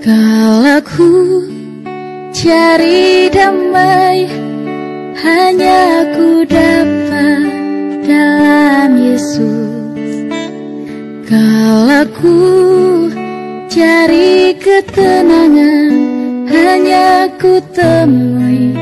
Kalau ku cari damai Hanya ku dapat dalam Yesus Kalau ku cari ketenangan Hanya ku temui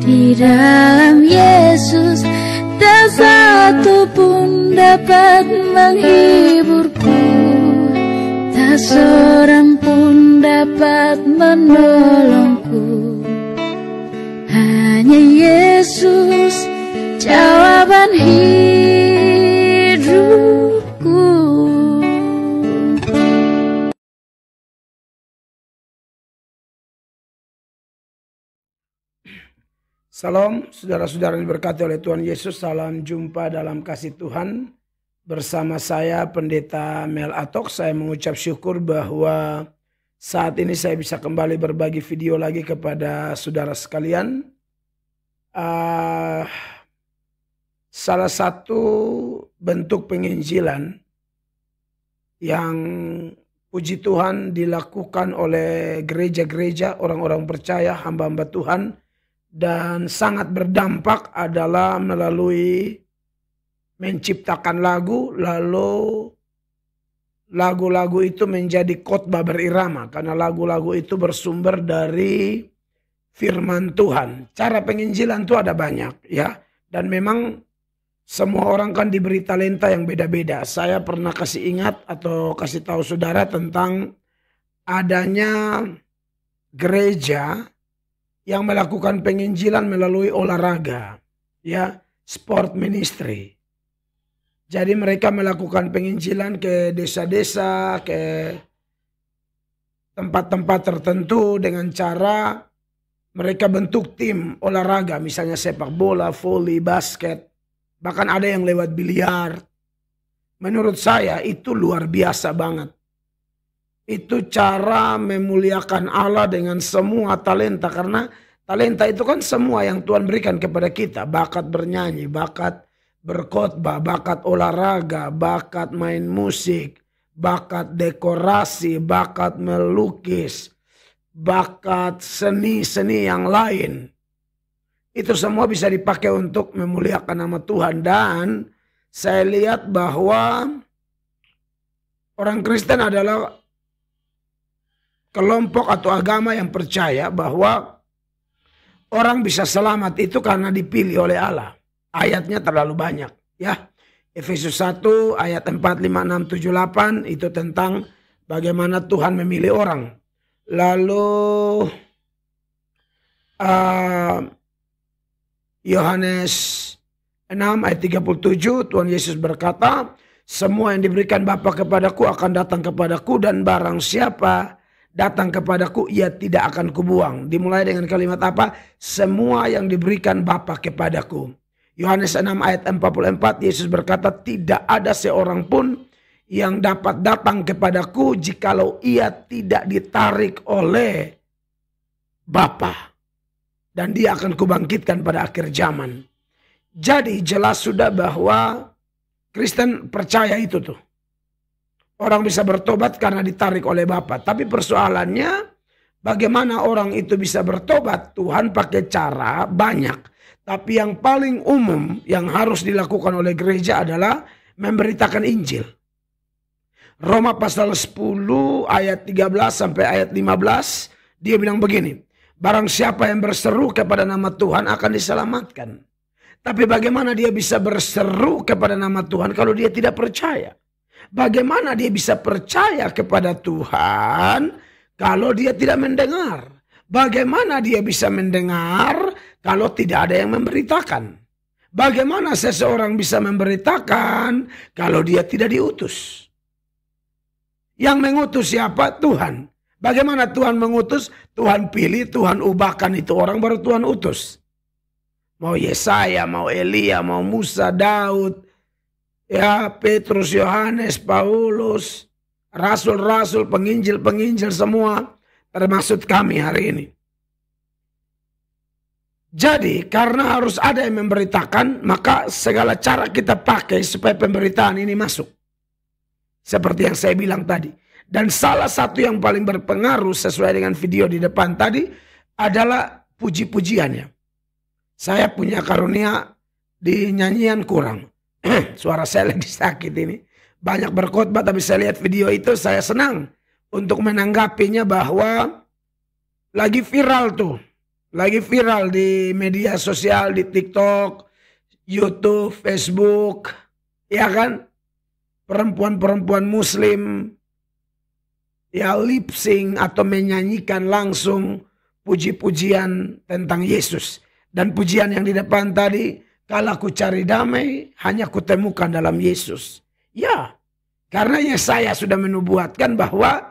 di dalam Yesus Tak satu pun dapat menghiburku Tak seorang pun Salam, saudara-saudara yang diberkati oleh Tuhan Yesus. Salam jumpa dalam kasih Tuhan. Bersama saya Pendeta Mel Atok, saya mengucap syukur bahwa saat ini saya bisa kembali berbagi video lagi kepada saudara sekalian. Uh, salah satu bentuk penginjilan yang puji Tuhan dilakukan oleh gereja-gereja, orang-orang percaya, hamba-hamba Tuhan, dan sangat berdampak adalah melalui menciptakan lagu lalu lagu-lagu itu menjadi khotbah berirama karena lagu-lagu itu bersumber dari firman Tuhan. Cara penginjilan itu ada banyak ya dan memang semua orang kan diberi talenta yang beda-beda. Saya pernah kasih ingat atau kasih tahu saudara tentang adanya gereja yang melakukan penginjilan melalui olahraga, ya, sport ministry. Jadi mereka melakukan penginjilan ke desa-desa, ke tempat-tempat tertentu dengan cara mereka bentuk tim olahraga, misalnya sepak bola, voli, basket, bahkan ada yang lewat biliar. Menurut saya itu luar biasa banget. Itu cara memuliakan Allah dengan semua talenta karena talenta itu kan semua yang Tuhan berikan kepada kita, bakat bernyanyi, bakat berkhotbah, bakat olahraga, bakat main musik, bakat dekorasi, bakat melukis, bakat seni-seni yang lain. Itu semua bisa dipakai untuk memuliakan nama Tuhan dan saya lihat bahwa orang Kristen adalah kelompok atau agama yang percaya bahwa orang bisa selamat itu karena dipilih oleh Allah. Ayatnya terlalu banyak, ya. Efesus 1 ayat 4, 5, 6, 7, 8 itu tentang bagaimana Tuhan memilih orang. Lalu ah, Yohanes uh, 6 ayat 37 Tuhan Yesus berkata, semua yang diberikan Bapa kepadaku akan datang kepadaku dan barang siapa datang kepadaku ia tidak akan kubuang. Dimulai dengan kalimat apa? Semua yang diberikan Bapa kepadaku. Yohanes 6 ayat 44 Yesus berkata tidak ada seorang pun yang dapat datang kepadaku jikalau ia tidak ditarik oleh Bapa dan dia akan kubangkitkan pada akhir zaman. Jadi jelas sudah bahwa Kristen percaya itu tuh. Orang bisa bertobat karena ditarik oleh Bapak. Tapi persoalannya bagaimana orang itu bisa bertobat? Tuhan pakai cara banyak. Tapi yang paling umum yang harus dilakukan oleh gereja adalah memberitakan Injil. Roma pasal 10 ayat 13 sampai ayat 15 dia bilang begini. Barang siapa yang berseru kepada nama Tuhan akan diselamatkan. Tapi bagaimana dia bisa berseru kepada nama Tuhan kalau dia tidak percaya? Bagaimana dia bisa percaya kepada Tuhan kalau dia tidak mendengar? Bagaimana dia bisa mendengar kalau tidak ada yang memberitakan? Bagaimana seseorang bisa memberitakan kalau dia tidak diutus? Yang mengutus siapa? Tuhan. Bagaimana Tuhan mengutus? Tuhan pilih, Tuhan ubahkan itu orang baru Tuhan utus. Mau Yesaya, mau Elia, mau Musa, Daud, ya Petrus, Yohanes, Paulus, rasul-rasul, penginjil-penginjil semua termasuk kami hari ini. Jadi karena harus ada yang memberitakan, maka segala cara kita pakai supaya pemberitaan ini masuk. Seperti yang saya bilang tadi. Dan salah satu yang paling berpengaruh sesuai dengan video di depan tadi adalah puji-pujiannya. Saya punya karunia di nyanyian kurang. suara saya lagi sakit ini. Banyak berkhotbah tapi saya lihat video itu saya senang untuk menanggapinya bahwa lagi viral tuh. Lagi viral di media sosial, di TikTok, YouTube, Facebook, ya kan? Perempuan-perempuan muslim ya lip sync atau menyanyikan langsung puji-pujian tentang Yesus dan pujian yang di depan tadi kalau aku cari damai, hanya kutemukan dalam Yesus. Ya, karena Yesaya sudah menubuatkan bahwa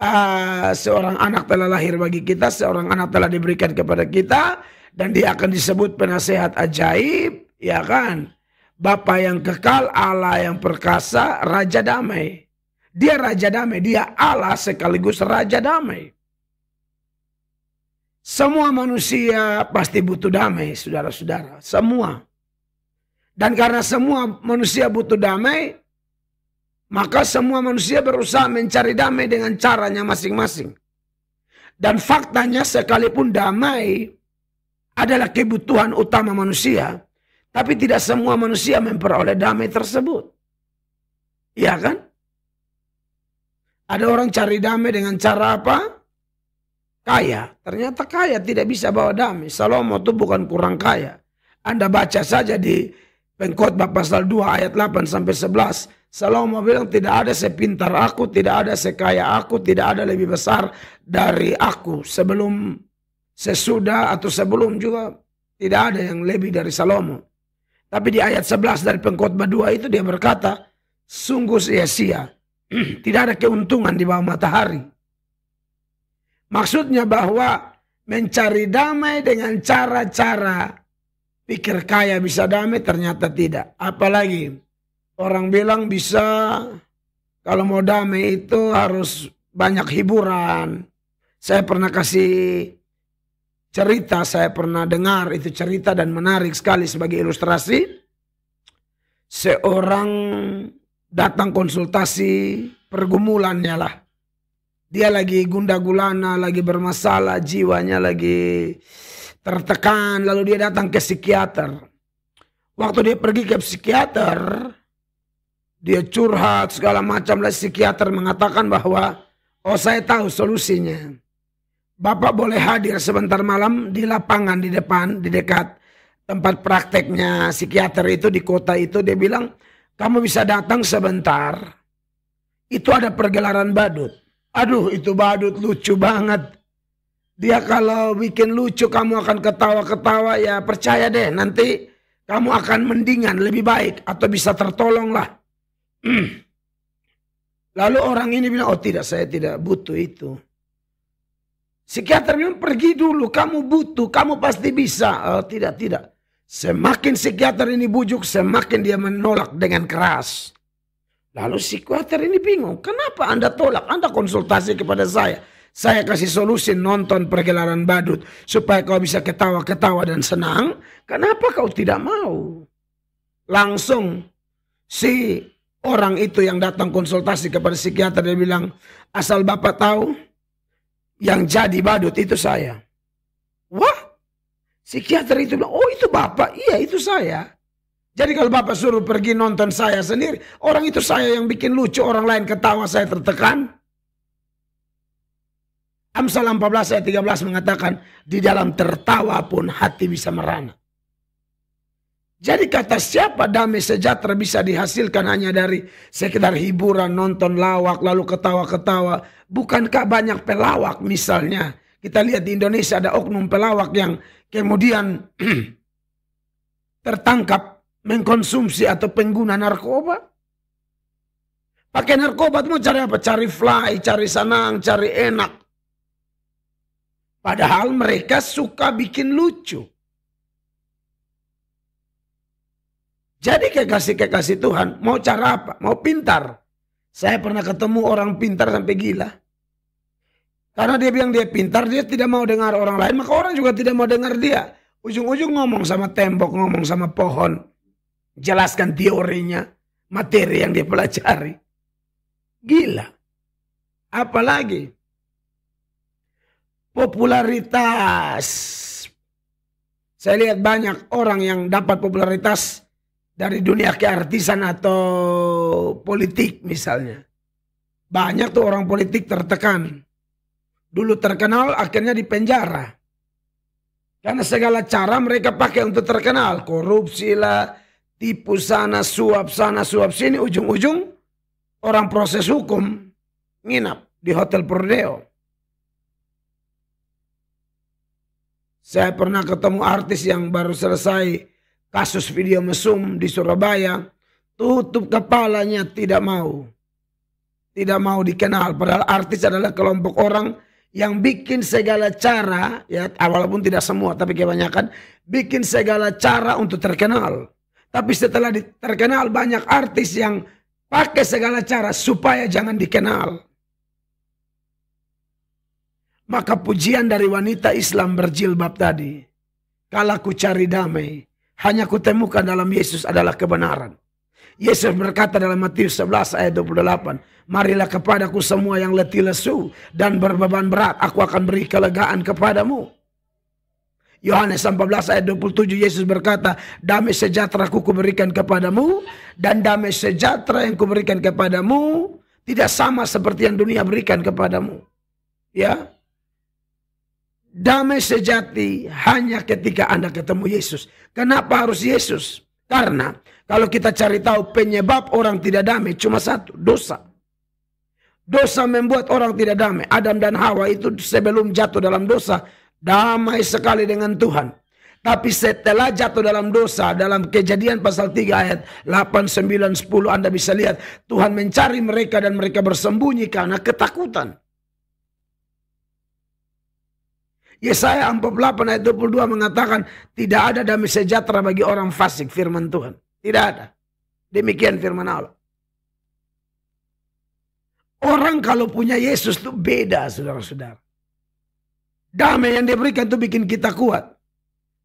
uh, seorang anak telah lahir bagi kita, seorang anak telah diberikan kepada kita, dan dia akan disebut penasehat ajaib, ya kan? Bapa yang kekal, Allah yang perkasa, Raja Damai. Dia Raja Damai, dia Allah sekaligus Raja Damai. Semua manusia pasti butuh damai, saudara-saudara. Semua. Dan karena semua manusia butuh damai, maka semua manusia berusaha mencari damai dengan caranya masing-masing. Dan faktanya sekalipun damai adalah kebutuhan utama manusia, tapi tidak semua manusia memperoleh damai tersebut. Iya kan? Ada orang cari damai dengan cara apa? Kaya. Ternyata kaya tidak bisa bawa damai. Salomo itu bukan kurang kaya. Anda baca saja di Pengkhotbah pasal 2 ayat 8 sampai 11. Salomo bilang tidak ada sepintar aku, tidak ada sekaya aku, tidak ada lebih besar dari aku. Sebelum sesudah atau sebelum juga tidak ada yang lebih dari Salomo. Tapi di ayat 11 dari pengkhotbah 2 itu dia berkata, sungguh sia-sia. tidak ada keuntungan di bawah matahari. Maksudnya bahwa mencari damai dengan cara-cara pikir kaya bisa damai ternyata tidak. Apalagi orang bilang bisa kalau mau damai itu harus banyak hiburan. Saya pernah kasih cerita, saya pernah dengar itu cerita dan menarik sekali sebagai ilustrasi. Seorang datang konsultasi pergumulannya lah. Dia lagi gundah gulana, lagi bermasalah, jiwanya lagi tertekan, lalu dia datang ke psikiater. Waktu dia pergi ke psikiater, dia curhat segala macam lah psikiater mengatakan bahwa oh saya tahu solusinya. Bapak boleh hadir sebentar malam di lapangan di depan, di dekat tempat prakteknya psikiater itu di kota itu dia bilang kamu bisa datang sebentar. Itu ada pergelaran badut. Aduh itu badut lucu banget. Dia kalau bikin lucu kamu akan ketawa-ketawa ya percaya deh nanti kamu akan mendingan lebih baik atau bisa tertolong lah. Hmm. Lalu orang ini bilang oh tidak saya tidak butuh itu. Psikiater bilang pergi dulu kamu butuh kamu pasti bisa. Oh tidak tidak. Semakin psikiater ini bujuk semakin dia menolak dengan keras. Lalu psikiater ini bingung, kenapa Anda tolak? Anda konsultasi kepada saya. Saya kasih solusi nonton pergelaran badut supaya kau bisa ketawa-ketawa dan senang. Kenapa kau tidak mau? Langsung si orang itu yang datang konsultasi kepada psikiater dia bilang, "Asal Bapak tahu, yang jadi badut itu saya." Wah, psikiater itu bilang, "Oh, itu Bapak." Iya, itu saya. Jadi kalau Bapak suruh pergi nonton saya sendiri, orang itu saya yang bikin lucu, orang lain ketawa, saya tertekan. Amsal 14 ayat 13 mengatakan, di dalam tertawa pun hati bisa merana. Jadi kata siapa damai sejahtera bisa dihasilkan hanya dari sekedar hiburan, nonton lawak, lalu ketawa-ketawa. Bukankah banyak pelawak misalnya. Kita lihat di Indonesia ada oknum pelawak yang kemudian tertangkap mengkonsumsi atau pengguna narkoba. Pakai narkoba itu mau cari apa? Cari fly, cari senang, cari enak. Padahal mereka suka bikin lucu. Jadi kekasih-kekasih Tuhan mau cara apa? Mau pintar. Saya pernah ketemu orang pintar sampai gila. Karena dia bilang dia pintar, dia tidak mau dengar orang lain, maka orang juga tidak mau dengar dia. Ujung-ujung ngomong sama tembok, ngomong sama pohon. Jelaskan teorinya, materi yang dia pelajari. Gila. Apalagi popularitas. Saya lihat banyak orang yang dapat popularitas dari dunia keartisan atau politik misalnya. Banyak tuh orang politik tertekan. Dulu terkenal akhirnya dipenjara. Karena segala cara mereka pakai untuk terkenal. Korupsi lah, tipu sana, suap sana, suap sini. Ujung-ujung orang proses hukum nginap di Hotel Purdeo. Saya pernah ketemu artis yang baru selesai kasus video mesum di Surabaya. Tutup kepalanya tidak mau. Tidak mau dikenal. Padahal artis adalah kelompok orang yang bikin segala cara. ya Walaupun tidak semua tapi kebanyakan. Bikin segala cara untuk terkenal. Tapi setelah terkenal banyak artis yang pakai segala cara supaya jangan dikenal. Maka pujian dari wanita Islam berjilbab tadi. Kala ku cari damai, hanya ku temukan dalam Yesus adalah kebenaran. Yesus berkata dalam Matius 11 ayat 28, Marilah kepadaku semua yang letih lesu dan berbeban berat, aku akan beri kelegaan kepadamu. Yohanes 14 ayat 27 Yesus berkata, damai sejahtera ku kuberikan kepadamu dan damai sejahtera yang kuberikan kepadamu tidak sama seperti yang dunia berikan kepadamu. Ya. Damai sejati hanya ketika Anda ketemu Yesus. Kenapa harus Yesus? Karena kalau kita cari tahu penyebab orang tidak damai cuma satu, dosa. Dosa membuat orang tidak damai. Adam dan Hawa itu sebelum jatuh dalam dosa, damai sekali dengan Tuhan. Tapi setelah jatuh dalam dosa, dalam kejadian pasal 3 ayat 8, 9, 10, Anda bisa lihat. Tuhan mencari mereka dan mereka bersembunyi karena ketakutan. Yesaya 48 ayat 22 mengatakan tidak ada damai sejahtera bagi orang fasik firman Tuhan. Tidak ada. Demikian firman Allah. Orang kalau punya Yesus itu beda saudara-saudara. Damai yang diberikan itu bikin kita kuat.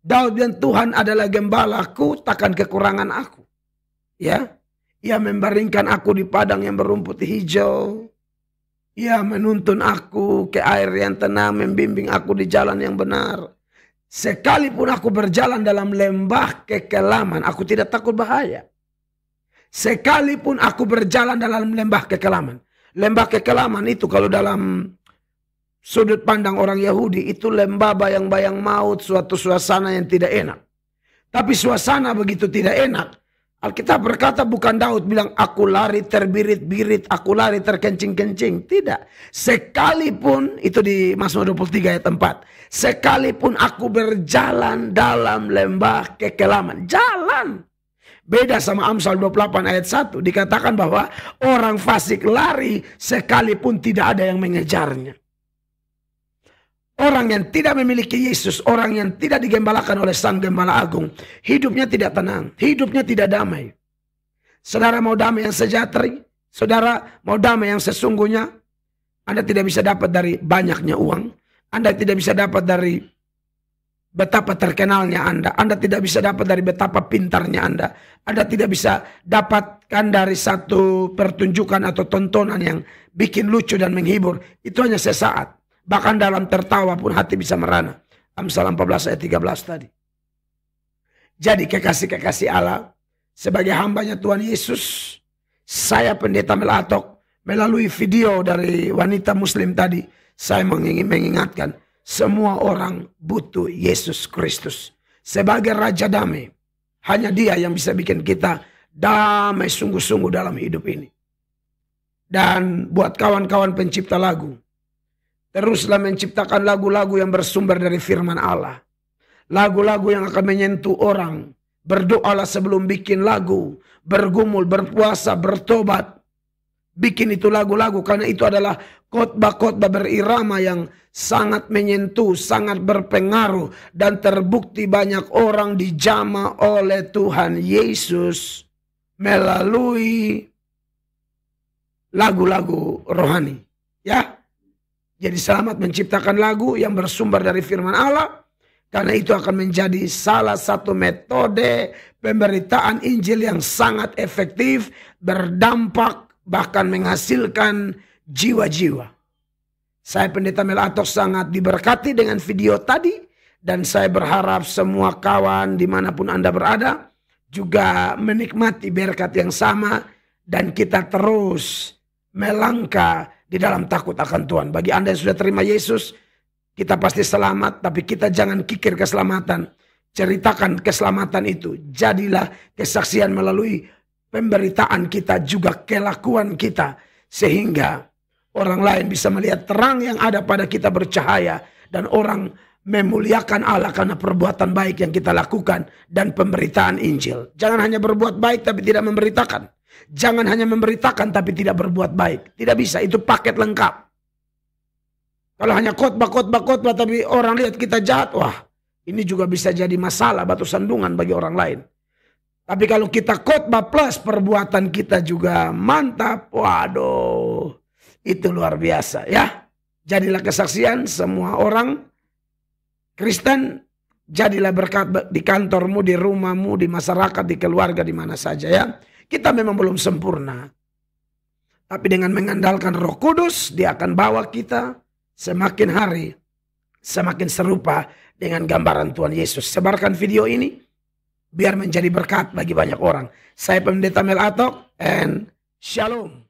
Daud dan Tuhan adalah gembalaku takkan kekurangan aku. Ya, ia membaringkan aku di padang yang berumput hijau ia menuntun aku ke air yang tenang, membimbing aku di jalan yang benar. Sekalipun aku berjalan dalam lembah kekelaman, aku tidak takut bahaya. Sekalipun aku berjalan dalam lembah kekelaman. Lembah kekelaman itu kalau dalam sudut pandang orang Yahudi itu lembah bayang-bayang maut, suatu suasana yang tidak enak. Tapi suasana begitu tidak enak, Alkitab berkata bukan Daud bilang aku lari terbirit-birit, aku lari terkencing-kencing. Tidak. Sekalipun itu di Mazmur 23 ayat 4. Sekalipun aku berjalan dalam lembah kekelaman. Jalan. Beda sama Amsal 28 ayat 1 dikatakan bahwa orang fasik lari sekalipun tidak ada yang mengejarnya. Orang yang tidak memiliki Yesus, orang yang tidak digembalakan oleh Sang Gembala Agung, hidupnya tidak tenang, hidupnya tidak damai. Saudara mau damai yang sejahtera, saudara mau damai yang sesungguhnya, Anda tidak bisa dapat dari banyaknya uang, Anda tidak bisa dapat dari betapa terkenalnya Anda, Anda tidak bisa dapat dari betapa pintarnya Anda, Anda tidak bisa dapatkan dari satu pertunjukan atau tontonan yang bikin lucu dan menghibur, itu hanya sesaat. Bahkan dalam tertawa pun hati bisa merana. Amsal 14 ayat 13 tadi. Jadi kekasih-kekasih Allah, sebagai hambanya Tuhan Yesus, saya pendeta Melatok, melalui video dari wanita muslim tadi, saya mengingatkan, semua orang butuh Yesus Kristus. Sebagai Raja Damai, hanya dia yang bisa bikin kita damai sungguh-sungguh dalam hidup ini. Dan buat kawan-kawan pencipta lagu, Teruslah menciptakan lagu-lagu yang bersumber dari firman Allah. Lagu-lagu yang akan menyentuh orang. Berdoalah sebelum bikin lagu. Bergumul, berpuasa, bertobat. Bikin itu lagu-lagu karena itu adalah khotbah-khotbah berirama yang sangat menyentuh, sangat berpengaruh dan terbukti banyak orang dijama oleh Tuhan Yesus melalui lagu-lagu rohani. Ya, jadi selamat menciptakan lagu yang bersumber dari firman Allah. Karena itu akan menjadi salah satu metode pemberitaan Injil yang sangat efektif, berdampak, bahkan menghasilkan jiwa-jiwa. Saya Pendeta Melatok sangat diberkati dengan video tadi. Dan saya berharap semua kawan dimanapun Anda berada juga menikmati berkat yang sama. Dan kita terus melangkah di dalam takut akan Tuhan. Bagi Anda yang sudah terima Yesus, kita pasti selamat, tapi kita jangan kikir keselamatan. Ceritakan keselamatan itu. Jadilah kesaksian melalui pemberitaan kita juga kelakuan kita sehingga orang lain bisa melihat terang yang ada pada kita bercahaya dan orang memuliakan Allah karena perbuatan baik yang kita lakukan dan pemberitaan Injil. Jangan hanya berbuat baik tapi tidak memberitakan. Jangan hanya memberitakan tapi tidak berbuat baik. Tidak bisa, itu paket lengkap. Kalau hanya khotbah, khotbah, khotbah tapi orang lihat kita jahat, wah ini juga bisa jadi masalah batu sandungan bagi orang lain. Tapi kalau kita khotbah plus perbuatan kita juga mantap, waduh itu luar biasa ya. Jadilah kesaksian semua orang Kristen jadilah berkat di kantormu, di rumahmu, di masyarakat, di keluarga, di mana saja ya. Kita memang belum sempurna. Tapi dengan mengandalkan roh kudus, dia akan bawa kita semakin hari, semakin serupa dengan gambaran Tuhan Yesus. Sebarkan video ini, biar menjadi berkat bagi banyak orang. Saya Pendeta Mel Atok, and Shalom.